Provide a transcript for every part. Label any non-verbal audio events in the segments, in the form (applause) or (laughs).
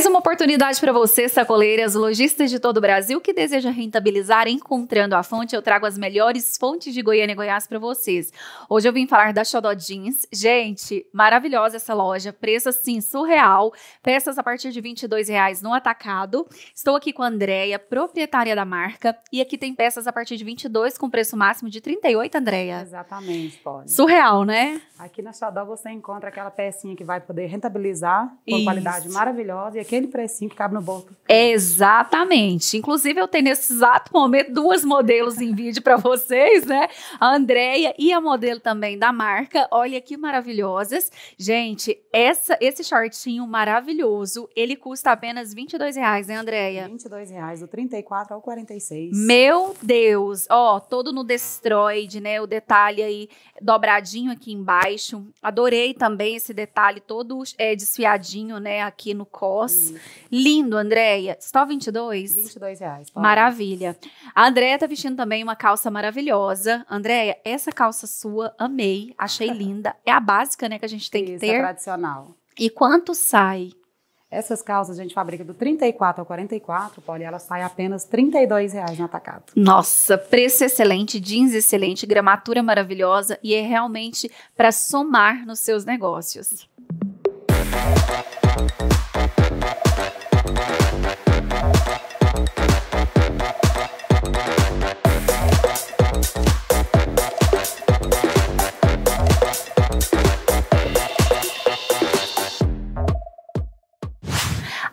Mais uma oportunidade para você, sacoleiras, lojistas de todo o Brasil que deseja rentabilizar encontrando a fonte. Eu trago as melhores fontes de Goiânia e Goiás para vocês. Hoje eu vim falar da Xodó Jeans. Gente, maravilhosa essa loja, preço assim surreal, peças a partir de R$ no atacado. Estou aqui com a Andrea, proprietária da marca, e aqui tem peças a partir de 22 com preço máximo de 38, Andrea. Exatamente, pode. Surreal, né? Aqui na Xodó você encontra aquela pecinha que vai poder rentabilizar com qualidade maravilhosa e aqui aquele precinho que cabe no bolso. Exatamente. Inclusive, eu tenho nesse exato momento duas modelos em vídeo para vocês, né? A Andrea e a modelo também da marca. Olha que maravilhosas. Gente, essa, esse shortinho maravilhoso, ele custa apenas 22 reais, né, Andréia? 22 reais, do 34 ao 46. Meu Deus! Ó, todo no destroid, né? O detalhe aí dobradinho aqui embaixo. Adorei também esse detalhe todo é, desfiadinho, né? Aqui no cos. Lindo, Andréia. Só 22? 22 reais. Pode. Tá Maravilha. A Andréia tá vestindo também uma calça maravilhosa. Andréia, essa calça sua, amei. Achei (laughs) linda. É a básica, né, que a gente tem Isso, que é ter. É tradicional. E quanto sai? Essas calças a gente fabrica do 34 ao 44, Pauli, ela sai apenas R$ reais no atacado. Nossa, preço excelente, jeans excelente, gramatura maravilhosa e é realmente para somar nos seus negócios. Bye.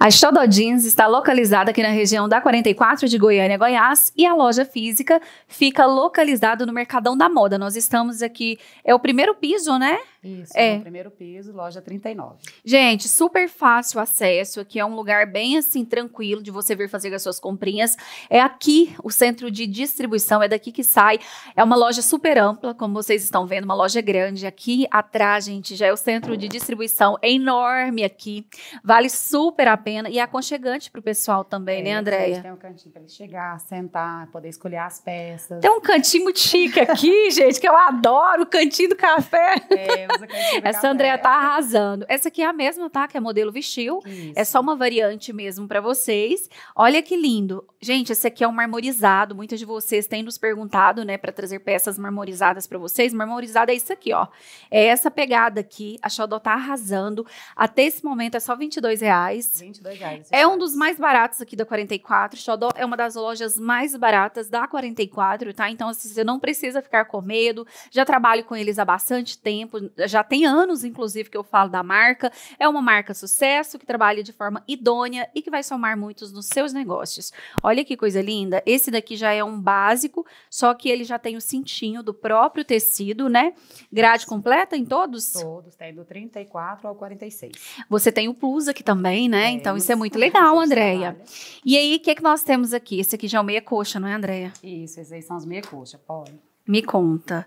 A Xodó Jeans está localizada aqui na região da 44 de Goiânia, Goiás, e a loja física fica localizada no Mercadão da Moda. Nós estamos aqui, é o primeiro piso, né? Isso, é. é o primeiro piso, loja 39. Gente, super fácil acesso, aqui é um lugar bem assim tranquilo de você vir fazer as suas comprinhas. É aqui o centro de distribuição, é daqui que sai. É uma loja super ampla, como vocês estão vendo, uma loja grande aqui atrás, gente, já é o centro de distribuição é enorme aqui. Vale super a pena e é aconchegante para o pessoal também, né, é, né, Andréia? Tem um cantinho para ele chegar, sentar, poder escolher as peças. Tem um cantinho chique aqui, (laughs) gente, que eu adoro, o cantinho do café. É, cantinho do (laughs) Essa Andréia tá arrasando. Essa aqui é a mesma, tá? Que é modelo vestiu. É isso. É só uma variante mesmo para vocês. Olha que lindo. Gente, esse aqui é um marmorizado. Muitas de vocês têm nos perguntado, né, para trazer peças marmorizadas para vocês. Marmorizado é isso aqui, ó. É essa pegada aqui. A Xodó tá arrasando. Até esse momento é só 22 reais. 22 é um dos mais baratos aqui da 44. Xodó é uma das lojas mais baratas da 44, tá? Então, assim, você não precisa ficar com medo. Já trabalho com eles há bastante tempo. Já tem anos, inclusive, que eu falo da marca. É uma marca sucesso que trabalha de forma idônea e que vai somar muitos nos seus negócios. Olha que coisa linda. Esse daqui já é um básico, só que ele já tem o cintinho do próprio tecido, né? Grade completa em todos? Todos, tem do 34 ao 46. Você tem o plus aqui também, né? É. Então, então, uhum. isso é muito legal, Andréia. E aí, o que, é que nós temos aqui? Esse aqui já é o meia coxa, não é, Andréia? Isso, esses aí são os meia coxa, Paulo. Me conta.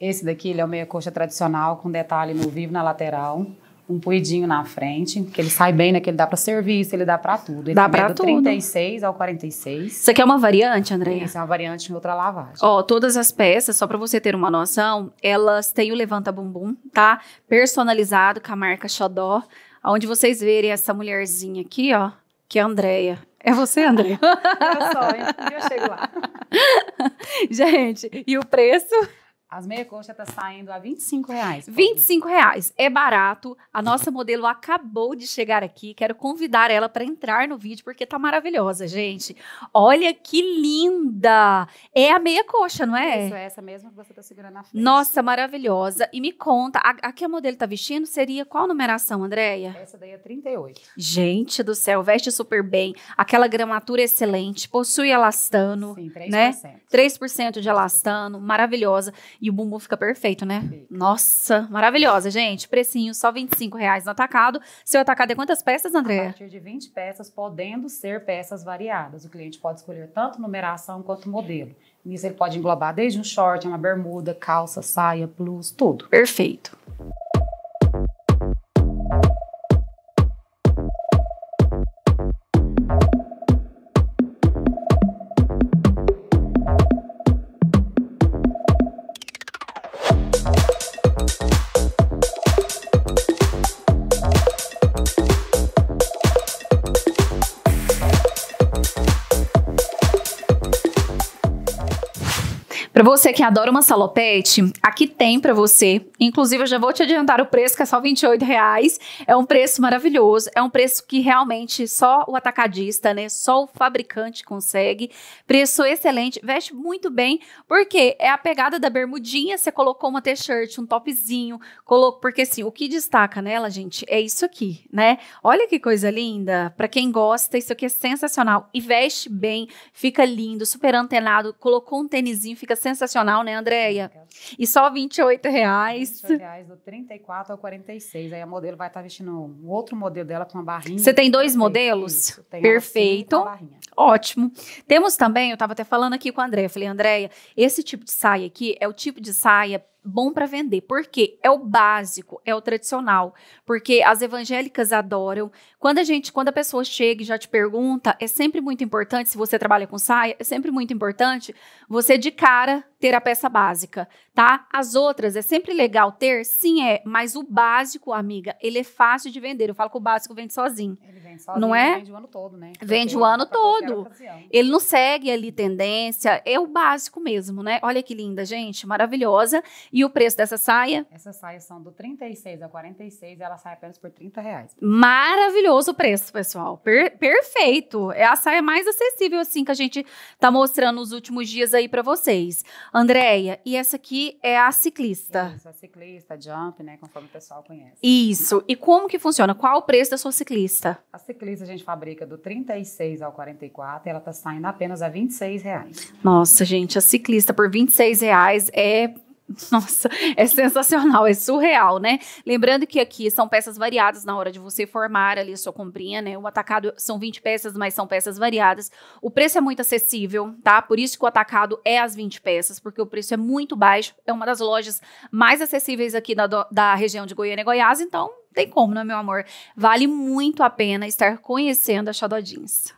Esse daqui ele é o meia coxa tradicional, com detalhe no vivo na lateral um puidinho na frente, que ele sai bem, né? Que ele dá para serviço, ele dá para tudo. Ele dá é para tudo. 36 ao 46. Isso aqui é uma variante, Andréia? Isso é uma variante em outra lavagem. Ó, todas as peças, só para você ter uma noção, elas têm o levanta bumbum, tá? Personalizado com a marca Xodó. Onde vocês verem essa mulherzinha aqui, ó, que é a Andrea. É você, André? Olha (laughs) só, hein? eu chego lá. (laughs) Gente, e o preço? As meia coxa tá saindo a 25 reais. Pô. 25 reais. É barato. A nossa modelo acabou de chegar aqui. Quero convidar ela para entrar no vídeo porque tá maravilhosa, gente. Olha que linda! É a meia coxa, não é? Isso, é essa mesma que você tá segurando na frente. Nossa, maravilhosa. E me conta, a, a que a modelo tá vestindo seria qual numeração, Andréia? Essa daí é 38. Gente do céu, veste super bem. Aquela gramatura excelente. Possui elastano. Sim, 3%. Né? 3% de elastano. Maravilhosa. E o bumbum fica perfeito, né? Fica. Nossa, maravilhosa, gente. Precinho só 25 reais no atacado. Seu atacado é quantas peças, André? A partir de 20 peças, podendo ser peças variadas. O cliente pode escolher tanto numeração quanto modelo. Nisso ele pode englobar desde um short, uma bermuda, calça, saia, plus, tudo. Perfeito. Para você que adora uma salopete, aqui tem para você. Inclusive, eu já vou te adiantar o preço, que é só R$28. 28 reais. É um preço maravilhoso, é um preço que realmente só o atacadista, né, só o fabricante consegue. Preço excelente, veste muito bem, porque é a pegada da bermudinha, você colocou uma t-shirt, um topzinho, colocou, porque assim, o que destaca nela, gente, é isso aqui, né? Olha que coisa linda. Para quem gosta, isso aqui é sensacional e veste bem, fica lindo, super antenado, colocou um tênisinho, fica sensacional sensacional, né, Andréia? É. E só 28 reais. 28 reais do 34 ao 46. Aí a modelo vai estar tá vestindo um outro modelo dela com uma barrinha. Você tem dois perfeito, modelos? tem Perfeito. Ótimo. Temos também, eu estava até falando aqui com a Andréia. Falei, Andréia, esse tipo de saia aqui é o tipo de saia bom para vender. porque É o básico, é o tradicional. Porque as evangélicas adoram. Quando a gente, quando a pessoa chega e já te pergunta, é sempre muito importante, se você trabalha com saia, é sempre muito importante você de cara ter a peça básica, tá? As outras é sempre legal ter, sim é, mas o básico, amiga, ele é fácil de vender. Eu falo que o básico vende sozinho. Ele vende sozinho, não é? vende o ano todo, né? vende o ano todo. Ele não segue ali tendência, é o básico mesmo, né? Olha que linda, gente, maravilhosa. E o preço dessa saia? Essas saias são do 36 a 46 e ela sai apenas por 30 reais. Maravilhoso o preço, pessoal. Per perfeito. É a saia mais acessível, assim, que a gente tá mostrando nos últimos dias aí para vocês. Andréia, e essa aqui é a ciclista. Isso, a ciclista, jump, né? Conforme o pessoal conhece. Isso. E como que funciona? Qual o preço da sua ciclista? A ciclista a gente fabrica do 36 ao 44 e ela tá saindo apenas a 26 reais. Nossa, gente, a ciclista por 26 reais é (laughs) Nossa, é sensacional, é surreal, né? Lembrando que aqui são peças variadas na hora de você formar ali a sua comprinha, né? O atacado são 20 peças, mas são peças variadas. O preço é muito acessível, tá? Por isso que o atacado é as 20 peças, porque o preço é muito baixo. É uma das lojas mais acessíveis aqui da, da região de Goiânia e Goiás, então tem como, né, meu amor? Vale muito a pena estar conhecendo a Shadow Jeans.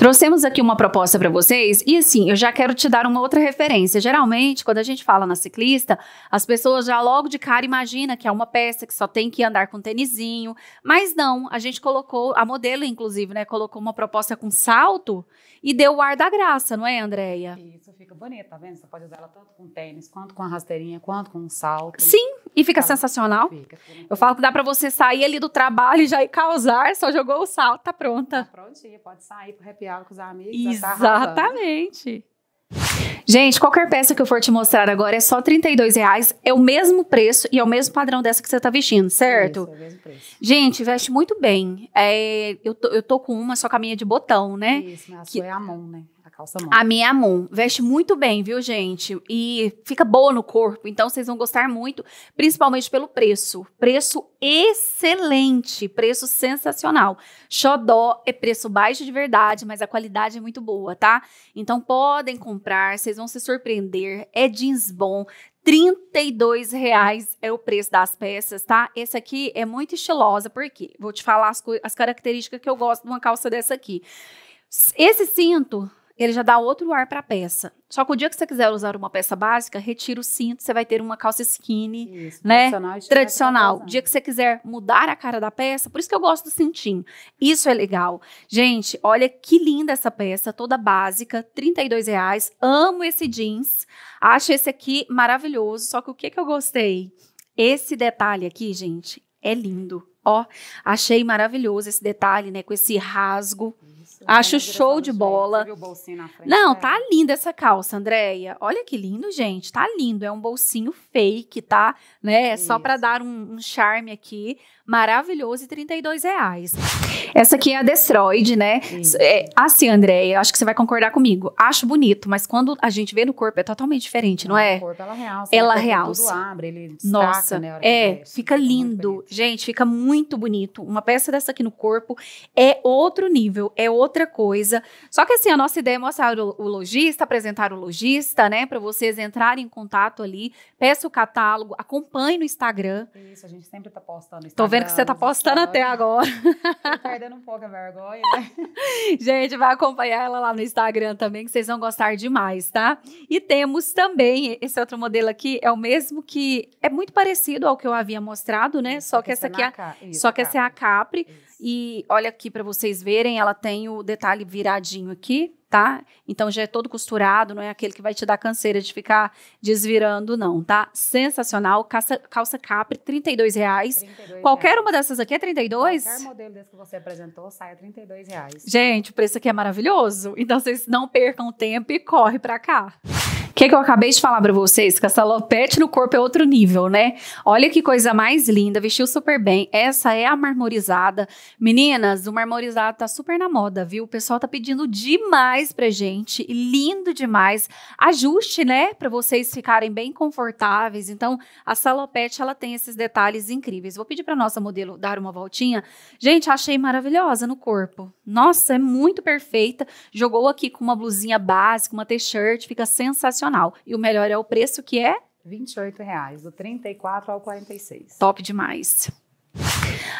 Trouxemos aqui uma proposta para vocês e assim, eu já quero te dar uma outra referência. Geralmente, quando a gente fala na ciclista, as pessoas já logo de cara imaginam que é uma peça que só tem que andar com tênisinho, mas não, a gente colocou, a modelo inclusive, né, colocou uma proposta com salto e deu o ar da graça, não é, Andreia? Isso fica bonito, tá vendo? Você pode usar ela tanto com tênis, quanto com a rasteirinha, quanto com um salto. Sim, e fica tá sensacional. Fica, fica eu falo que dá para você sair ali do trabalho e já ir causar, só jogou o salto, tá pronta. Tá prontinha, pode sair, arrepiar material com os amigos. Tá Exatamente. Gente, qualquer peça que eu for te mostrar agora é só 32 reais, é o mesmo preço e é o mesmo padrão dessa que você tá vestindo, certo? Isso, é o mesmo preço. Gente, veste muito bem. É, eu, tô, eu tô com uma, só caminha de botão, né? Isso, mas que, a sua é a mão, né? Calça mão. A minha mão. Veste muito bem, viu, gente? E fica boa no corpo, então vocês vão gostar muito, principalmente pelo preço. Preço excelente, preço sensacional. Xodó é preço baixo de verdade, mas a qualidade é muito boa, tá? Então podem comprar, vocês vão se surpreender. É jeans bom, R$32,00 é o preço das peças, tá? Essa aqui é muito estilosa, porque vou te falar as, as características que eu gosto de uma calça dessa aqui. Esse cinto ele já dá outro ar para a peça. Só que o dia que você quiser usar uma peça básica, retira o cinto, você vai ter uma calça skinny, isso, né? Tradicional. tradicional. O dia que você quiser mudar a cara da peça, por isso que eu gosto do cintinho. Isso é legal. Gente, olha que linda essa peça, toda básica, 32 reais. Amo esse jeans. Acho esse aqui maravilhoso. Só que o que, que eu gostei? Esse detalhe aqui, gente, é lindo. Ó, achei maravilhoso esse detalhe, né? Com esse rasgo. Acho show de bola. Não, é. tá linda essa calça, Andréia. Olha que lindo, gente. Tá lindo. É um bolsinho fake, tá? Né? É só para dar um, um charme aqui maravilhoso e 32 reais. Essa aqui é a Destroid, né? É, assim, Andréia, acho que você vai concordar comigo. Acho bonito, mas quando a gente vê no corpo é totalmente diferente, não, não ah, é? O corpo ela é realça. Ela realça. É tudo abre, ele destaca, Nossa, né, é, fica lindo. Gente, fica muito bonito. Uma peça dessa aqui no corpo é outro nível, é outra coisa. Só que assim, a nossa ideia é mostrar o, o lojista, apresentar o lojista, né? Para vocês entrarem em contato ali. Peça o catálogo, acompanhe no Instagram. Isso, a gente sempre tá postando no Instagram. Tô vendo vendo que você tá postando até agora. Perdendo um pouco a vergonha, né? (laughs) Gente, vai acompanhar ela lá no Instagram também, que vocês vão gostar demais, tá? E temos também esse outro modelo aqui, é o mesmo que é muito parecido ao que eu havia mostrado, né? só que é essa aqui é, a, só que essa é a Capri. Isso. E olha aqui para vocês verem, ela tem o detalhe viradinho aqui, tá? Então já é todo costurado, não é aquele que vai te dar canseira de ficar desvirando, não, tá? Sensacional, calça, calça Capri, 32 reais. 32 Qualquer reais. uma dessas aqui é 32? Qualquer modelo desse que você apresentou sai a 32 reais. Gente, o preço aqui é maravilhoso. Então vocês não percam tempo e corre para cá. O que, que eu acabei de falar para vocês? Que essa lopete no corpo é outro nível, né? Olha que coisa mais linda, vestiu super bem. Essa é a marmorizada. Meninas, o marmorizado tá super na moda, viu? O pessoal tá pedindo demais pra gente, lindo demais. Ajuste, né, para vocês ficarem bem confortáveis. Então, a salopete ela tem esses detalhes incríveis. Vou pedir para nossa modelo dar uma voltinha. Gente, achei maravilhosa no corpo. Nossa, é muito perfeita. Jogou aqui com uma blusinha básica, uma t-shirt, fica sensacional sensacional. E o melhor é o preço que é? R$ 28,00, do 34 ao 46. Top demais.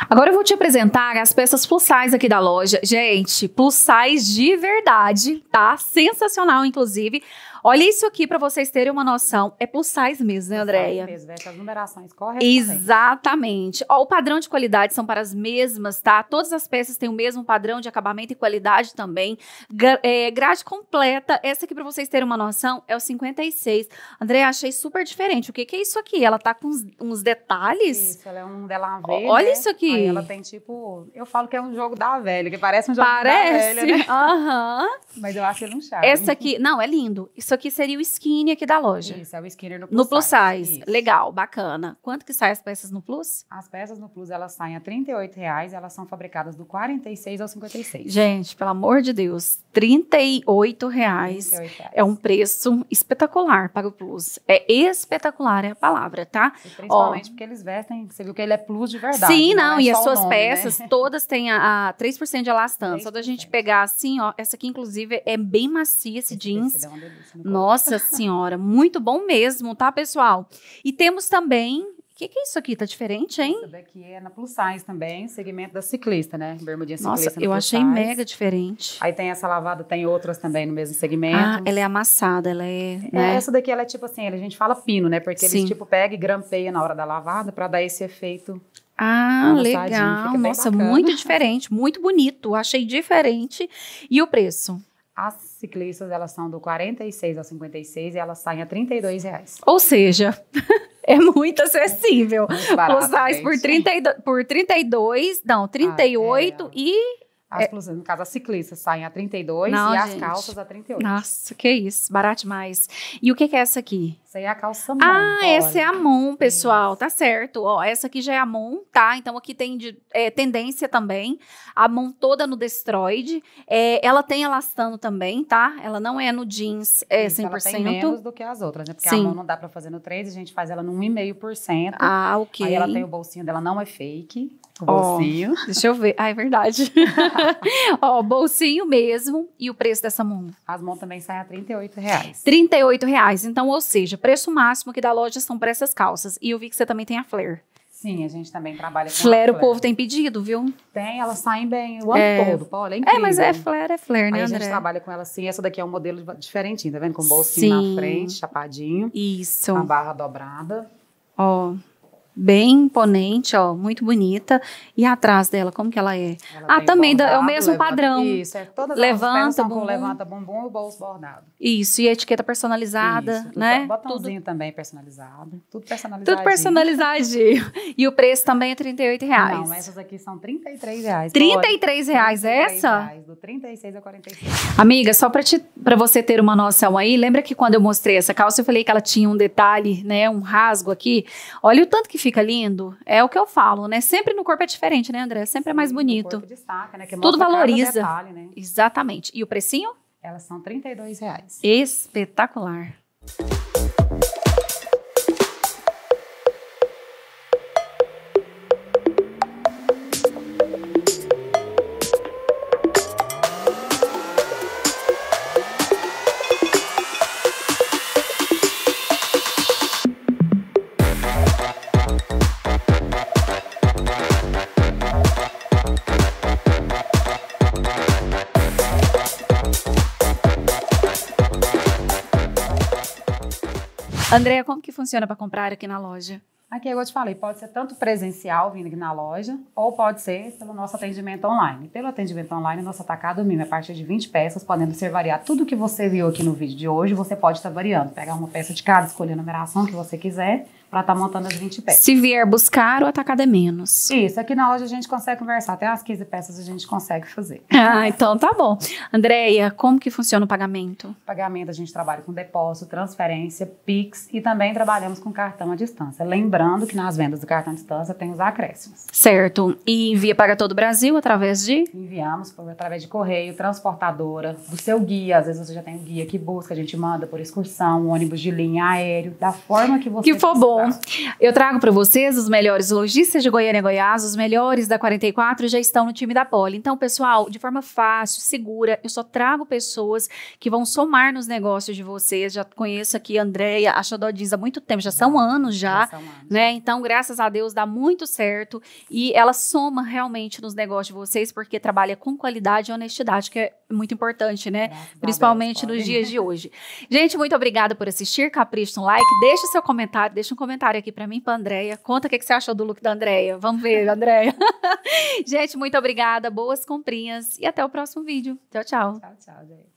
Agora eu vou te apresentar as peças plus size aqui da loja. Gente, plus size de verdade, tá? Sensacional, inclusive. Olha isso aqui para vocês terem uma noção. É plus size mesmo, né, Andréia? Plus size mesmo, né? essas numerações corretas. Exatamente. Ó, o padrão de qualidade são para as mesmas, tá? Todas as peças têm o mesmo padrão de acabamento e qualidade também. Gra é, grade completa, essa aqui para vocês terem uma noção, é o 56. Andréia, achei super diferente. O que, que é isso aqui? Ela tá com uns, uns detalhes? Isso, ela é um velha. Olha né? isso aqui. Aí ela tem tipo, eu falo que é um jogo da velha, que parece um jogo parece. da velha, Parece, né? (laughs) aham. Mas eu acho ele um charme. Essa aqui, não, é lindo. Isso isso aqui seria o skinny aqui da loja. Isso, é o skinny no plus, no plus size. size. Legal, bacana. Quanto que sai as peças no plus? As peças no plus, elas saem a R$ reais, elas são fabricadas do 46 ao 56. Gente, pelo amor de Deus, R$ reais, reais é um preço espetacular para o plus. É espetacular é a palavra, tá? E principalmente Ó, porque eles vestem, você viu que ele é plus de verdade. Sim, não, não é e as suas nome, né? peças né? (laughs) todas têm a, a 3% de elastano. 3%. Só da gente pegar assim, ó, essa aqui inclusive é bem macia esse, esse jeans. É delícia, nossa é? senhora, muito bom mesmo, tá, pessoal? E temos também o que, que é isso aqui? Tá diferente, hein? Isso daqui é na Plus Size também, segmento da ciclista, né? Bermudinha ciclista. Nossa, eu achei size. mega diferente. Aí tem essa lavada, tem outras também no mesmo ah, segmento. Ah, ela é amassada, ela é, é né? é Essa daqui ela é tipo assim, a gente fala pino, né? Porque Sim. eles tipo pega e grampeia na hora da lavada para dar esse efeito. Ah, legal. Nossa, bacana. muito (laughs) diferente, muito bonito. Achei diferente. E o preço? As ciclistas, elas são do 46 ao 56 e elas saem a 32 reais. Ou seja, (laughs) é muito acessível. Muito barato, Os por, 32, por 32, não, 38 ah, é. e... As, é. No caso, as ciclistas saem a 32 não, e gente. as calças a 38. Nossa, que isso, barato demais. E o que, que é essa aqui? Essa aí é a calça ah, mão. Ah, essa é a mão, pessoal. Isso. Tá certo. Ó, essa aqui já é a mão, tá? Então aqui tem de, é, tendência também. A mão toda no destroide. É, ela tem elastano também, tá? Ela não é no jeans é, Isso, 100%. Ela tem menos do que as outras, né? Porque Sim. a mão não dá pra fazer no 3, a gente faz ela no 1,5%. Ah, ok. Aí ela tem o bolsinho dela, não é fake. O bolsinho. Oh, (laughs) deixa eu ver. Ah, é verdade. (laughs) Ó, oh, bolsinho mesmo. E o preço dessa mão? As mãos também saem a 38 reais. 38 reais. Então, ou seja, preço máximo que da loja são para essas calças. E eu vi que você também tem a flare. Sim, a gente também trabalha com flare. o povo tem pedido, viu? Tem, elas saem bem é. o ano é. todo. Pô, olha, é incrível. É, mas é flare, é flare, né, Aí André? a gente trabalha com ela assim. Essa daqui é um modelo diferentinho, tá vendo? Com bolsinho Sim. na frente, chapadinho. Isso. A barra dobrada. Ó bem imponente, ó, muito bonita. E atrás dela, como que ela é? Ela ah, também bordado, é o mesmo levanta, padrão. Isso, é todas levanta, bumbum. levanta bumbum e bolso bordado. Isso, e a etiqueta personalizada, isso, né? Botãozinho tudo. também personalizado, tudo personalizado. Tudo personalizadinho. (laughs) e o preço também é 38 reais. Não, essas aqui são 33 reais. 33 reais 33 é essa? Reais, do 36 a 46. Amiga, só para te para você ter uma noção aí, lembra que quando eu mostrei essa calça, eu falei que ela tinha um detalhe, né, um rasgo aqui? Olha o tanto que fica fica lindo? É o que eu falo, né? Sempre no corpo é diferente, né, André? Sempre Sim, é mais bonito. Destaca, né? Tudo valoriza. Detalhe, né? Exatamente. E o precinho? Elas são R$ reais. Espetacular. Andréia, como que funciona para comprar aqui na loja? Aqui eu te falei, pode ser tanto presencial vindo aqui na loja, ou pode ser pelo nosso atendimento online. Pelo atendimento online, nosso atacado mínimo é a partir de 20 peças, podendo ser variar tudo que você viu aqui no vídeo de hoje, você pode estar variando, pegar uma peça de cada, escolher a numeração que você quiser para estar tá montando as 20 peças. Se vier buscar, o atacado é menos. Isso, aqui na loja a gente consegue conversar, até as 15 peças a gente consegue fazer. (laughs) Ah, então tá bom. Andréia, como que funciona o pagamento? O pagamento a gente trabalha com depósito, transferência, Pix e também trabalhamos com cartão à distância. Lembrando que nas vendas do cartão à distância tem os acréscimos. Certo. E envia para todo o Brasil através de? Enviamos por, através de correio, transportadora, do seu guia. Às vezes você já tem um guia que busca, a gente manda por excursão, ônibus de linha aéreo, da forma que você. Que for bom bom. Eu trago para vocês os melhores lojistas de Goiânia e Goiás, os melhores da 44 já estão no time da Poli. Então, pessoal, de forma fácil, segura, eu só trago pessoas que vão somar nos negócios de vocês. Já conheço aqui a Andrea, a Xodó há muito tempo, já são anos já, já são anos. né? Então, graças a Deus dá muito certo e ela soma realmente nos negócios de vocês porque trabalha com qualidade e honestidade, que é muito importante, né? Principalmente Deus, nos dias de hoje. Gente, muito obrigada por assistir, capricha um like, deixa o seu comentário, deixa um comentário comentário aqui para mim, para Andréia. Conta o que, que você achou do look da Andréia. Vamos ver, Andréia. (laughs) gente, muito obrigada, boas comprinhas e até o próximo vídeo. Tchau, tchau. Tchau, tchau, gente.